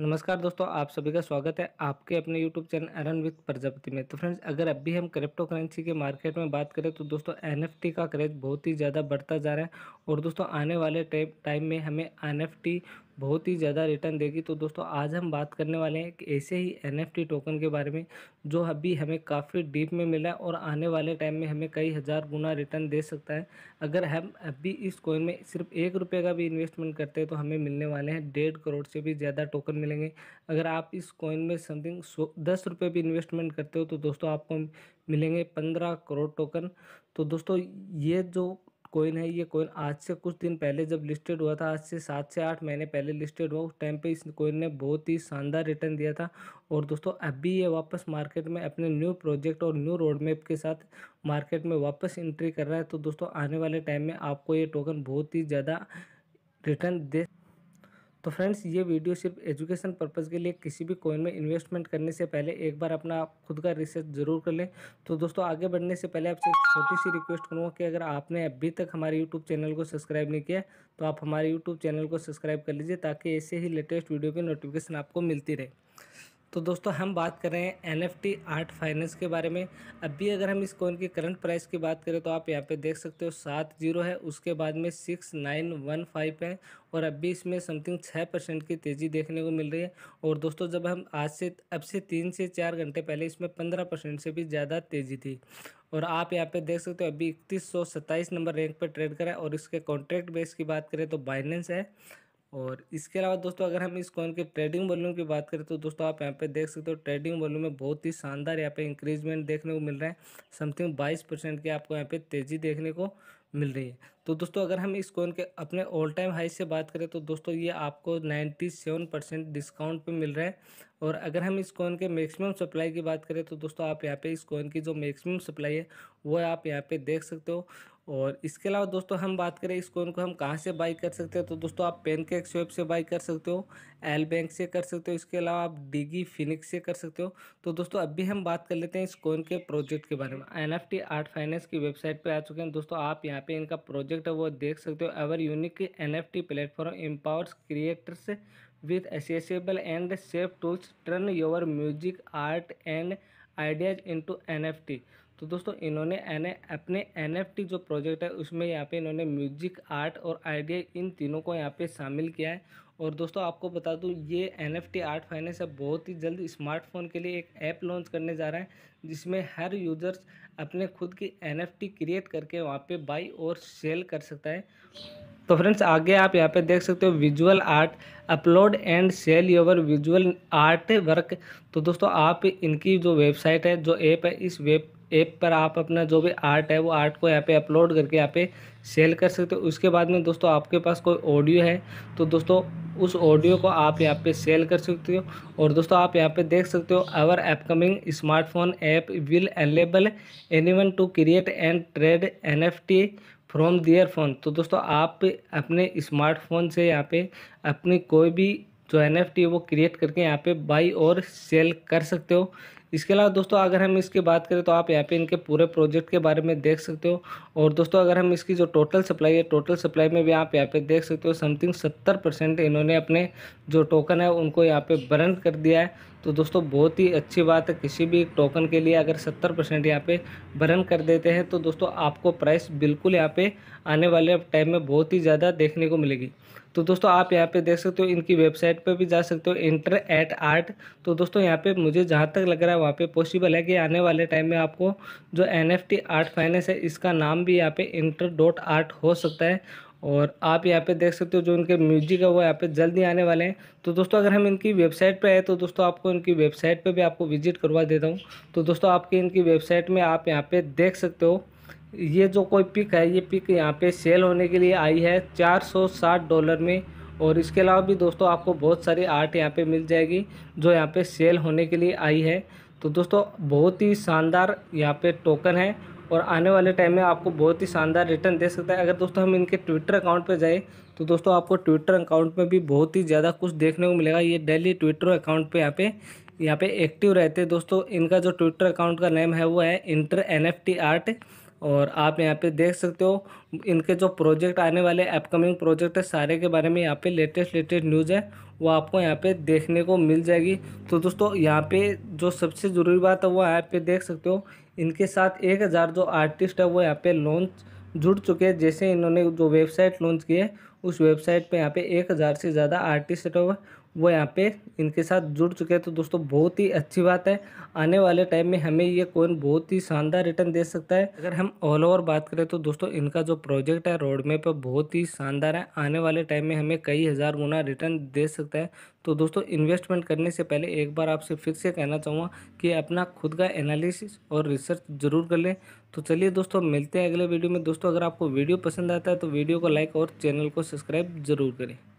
नमस्कार दोस्तों आप सभी का स्वागत है आपके अपने YouTube channel earn with Prajapati में तो फ्रेंड्स अगर अभी हम क्रिप्टो करेंसी के मार्केट में बात करें तो दोस्तों एनएफटी का क्रेज बहुत ही ज़्यादा बढ़ता जा रहा है और दोस्तों आने वाले टाइम में हमें एनएफटी बहुत ही ज़्यादा रिटर्न देगी तो दोस्तों आज हम बात करने वाले हैं कि ऐसे ही एन टोकन के बारे में जो अभी हमें काफ़ी डीप में मिला है और आने वाले टाइम में हमें कई हज़ार गुना रिटर्न दे सकता है अगर हम अभी इस कोइन में सिर्फ एक रुपये का भी इन्वेस्टमेंट करते हैं तो हमें मिलने वाले हैं डेढ़ करोड़ से भी ज़्यादा टोकन मिलेंगे अगर आप इस कोइन में समथिंग दस रुपये भी इन्वेस्टमेंट करते हो तो दोस्तों आपको मिलेंगे पंद्रह करोड़ टोकन तो दोस्तों ये जो कोइन है ये कोइन आज से कुछ दिन पहले जब लिस्टेड हुआ था आज से सात से आठ महीने पहले लिस्टेड हुआ उस टाइम पे इस कोइन ने बहुत ही शानदार रिटर्न दिया था और दोस्तों अभी ये वापस मार्केट में अपने न्यू प्रोजेक्ट और न्यू रोड मैप के साथ मार्केट में वापस एंट्री कर रहा है तो दोस्तों आने वाले टाइम में आपको ये टोकन बहुत ही ज़्यादा रिटर्न दे तो फ्रेंड्स ये वीडियो सिर्फ एजुकेशन पर्पज़ के लिए किसी भी कोइन में इन्वेस्टमेंट करने से पहले एक बार अपना खुद का रिसर्च जरूर कर लें तो दोस्तों आगे बढ़ने से पहले आपसे छोटी सी रिक्वेस्ट करूँगा कि अगर आपने अभी तक हमारे यूट्यूब चैनल को सब्सक्राइब नहीं किया तो आप हमारे यूट्यूब चैनल को सब्सक्राइब कर लीजिए ताकि ऐसे ही लेटेस्ट वीडियो की नोटिफिकेशन आपको मिलती रहे तो दोस्तों हम बात कर रहे हैं N F T art finance के बारे में अभी अगर हम इस कॉइन की करंट प्राइस की बात करें तो आप यहाँ पे देख सकते हो सात जीरो है उसके बाद में सिक्स नाइन वन फाइव है और अभी इसमें समथिंग छः परसेंट की तेज़ी देखने को मिल रही है और दोस्तों जब हम आज से अब से तीन से चार घंटे पहले इसमें पंद्रह परसेंट से भी ज़्यादा तेज़ी थी और आप यहाँ पे देख सकते हो अभी इकतीस नंबर रैंक पर ट्रेड करें और इसके कॉन्ट्रैक्ट बेस की बात करें तो बाइनेंस है और इसके अलावा दोस्तों अगर हम इस कॉइन के ट्रेडिंग वॉल्यूम की बात करें तो दोस्तों आप यहाँ पे देख सकते हो ट्रेडिंग वॉल्यूम में बहुत ही शानदार यहाँ पे इंक्रीजमेंट देखने को मिल रहा है समथिंग बाईस परसेंट की आपको यहाँ पे तेज़ी देखने को मिल रही है तो दोस्तों अगर हम इस कॉइन के अपने ऑल टाइम हाई से बात करें तो दोस्तों ये आपको सेवन परसेंट डिस्काउंट पर मिल रहा है और अगर हम इस कॉइन के मैक्सिमम सप्लाई की बात करें तो दोस्तों आप यहाँ पे इस कॉइन की जो मैक्सिमम सप्लाई है वो आप यहाँ पे देख सकते हो और इसके अलावा दोस्तों हम बात करें इस कोइन को हम कहाँ से बाई कर सकते हैं तो दोस्तों आप पेन केक स्वेप से बाई कर सकते हो एल बैंक से कर सकते हो इसके अलावा आप डिगी फिनिक्स से कर सकते हो तो दोस्तों अभी हम बात कर लेते हैं इस कोइन के प्रोजेक्ट के बारे में N F T art finance की वेबसाइट पर आ चुके हैं दोस्तों आप यहाँ पर इनका प्रोजेक्ट है वो देख सकते हो ever unique N F T platform empowers creators with accessible and safe tools turn your music art and ideas to N F T तो दोस्तों इन्होंने एन अपने एन जो प्रोजेक्ट है उसमें यहाँ पे इन्होंने म्यूजिक आर्ट और आइडिया इन तीनों को यहाँ पे शामिल किया है और दोस्तों आपको बता दूँ ये एन आर्ट फाइनेंस है बहुत ही जल्द स्मार्टफोन के लिए एक ऐप लॉन्च करने जा रहा है जिसमें हर यूजर्स अपने खुद की एन क्रिएट करके वहाँ पे बाई और सेल कर सकता है तो फ्रेंड्स आगे आप यहाँ पे देख सकते हो visual art upload and sell your visual art work तो दोस्तों आप इनकी जो वेबसाइट है जो ऐप है इस वेब ऐप पर आप अपना जो भी आर्ट है वो आर्ट को यहाँ पे अपलोड करके यहाँ पे सेल कर सकते हो उसके बाद में दोस्तों आपके पास कोई ऑडियो है तो दोस्तों उस ऑडियो को आप यहाँ पे सेल कर सकते हो और दोस्तों आप यहाँ पे देख सकते हो our upcoming smartphone app will available anyone to create and trade N from their phone तो दोस्तों आप अपने स्मार्टफोन से यहाँ पे अपनी कोई भी जो एन वो क्रिएट करके यहाँ पे बाई और सेल कर सकते हो इसके अलावा दोस्तों अगर हम इसकी बात करें तो आप यहाँ पे इनके पूरे प्रोजेक्ट के बारे में देख सकते हो और दोस्तों अगर हम इसकी जो टोटल सप्लाई है टोटल सप्लाई में भी आप यहाँ पे देख सकते हो समथिंग सत्तर परसेंट इन्होंने अपने जो टोकन है उनको यहाँ पे बर्न कर दिया है तो दोस्तों बहुत ही अच्छी बात है किसी भी टोकन के लिए अगर सत्तर परसेंट यहाँ पर भरन कर देते हैं तो दोस्तों आपको प्राइस बिल्कुल यहाँ पे आने वाले टाइम में बहुत ही ज़्यादा देखने को मिलेगी तो दोस्तों आप यहाँ पे देख सकते हो इनकी वेबसाइट पे भी जा सकते हो इंटर एट आर्ट तो दोस्तों यहाँ पे मुझे जहाँ तक लग रहा है वहाँ पे पॉसिबल है कि आने वाले टाइम में आपको जो एन आर्ट फाइनेंस है इसका नाम भी यहाँ पे इंटर डॉट आर्ट हो सकता है और आप यहाँ पे देख सकते हो जो इनके म्यूजिक है वो यहाँ पे जल्दी आने वाले हैं तो दोस्तों अगर हम इनकी वेबसाइट पे आए तो दोस्तों आपको इनकी वेबसाइट पे भी आपको विजिट करवा देता हूँ तो दोस्तों आपकी इनकी वेबसाइट में आप यहाँ पे देख सकते हो ये जो कोई पिक है ये पिक यहाँ पे सेल होने के लिए आई है चार डॉलर में और इसके अलावा भी दोस्तों आपको बहुत सारी आर्ट यहाँ पर मिल जाएगी जो यहाँ पर सेल होने के लिए आई है तो दोस्तों बहुत ही शानदार यहाँ पर टोकन है और आने वाले टाइम में आपको बहुत ही शानदार रिटर्न दे सकता है अगर दोस्तों हम इनके ट्विटर अकाउंट पर जाए तो दोस्तों आपको ट्विटर अकाउंट में भी बहुत ही ज़्यादा कुछ देखने को मिलेगा ये डेली ट्विटर अकाउंट पर यहाँ पे यहाँ पे एक्टिव रहते हैं दोस्तों इनका जो ट्विटर अकाउंट का नेम है वो है इंटर एन आर्ट और आप यहाँ पे देख सकते हो इनके जो प्रोजेक्ट आने वाले अपकमिंग प्रोजेक्ट है सारे के बारे में यहाँ पे लेटेस्ट लेटेस्ट न्यूज़ है वो आपको यहाँ पे देखने को मिल जाएगी तो दोस्तों यहाँ पे जो सबसे ज़रूरी बात है वो यहाँ पे देख सकते हो इनके साथ एक हज़ार जो आर्टिस्ट है वो यहाँ पे लॉन्च जुड़ चुके हैं जैसे इन्होंने जो वेबसाइट लॉन्च की है उस वेबसाइट पे यहाँ पे एक हज़ार से ज़्यादा आर्टिस्ट है वो यहाँ पे इनके साथ जुड़ चुके हैं तो दोस्तों बहुत ही अच्छी बात है आने वाले टाइम में हमें ये कोइन बहुत ही शानदार रिटर्न दे सकता है अगर हम ऑल ओवर बात करें तो दोस्तों इनका जो प्रोजेक्ट है रोड मैप बहुत ही शानदार है आने वाले टाइम में हमें कई हज़ार गुना रिटर्न दे सकता है तो दोस्तों इन्वेस्टमेंट करने से पहले एक बार आपसे फिर से कहना चाहूँगा कि अपना खुद का एनालिसिस और रिसर्च जरूर कर लें तो चलिए दोस्तों मिलते हैं अगले वीडियो में दोस्तों अगर आपको वीडियो पसंद आता है तो वीडियो को लाइक और चैनल को सब्सक्राइब जरूर करें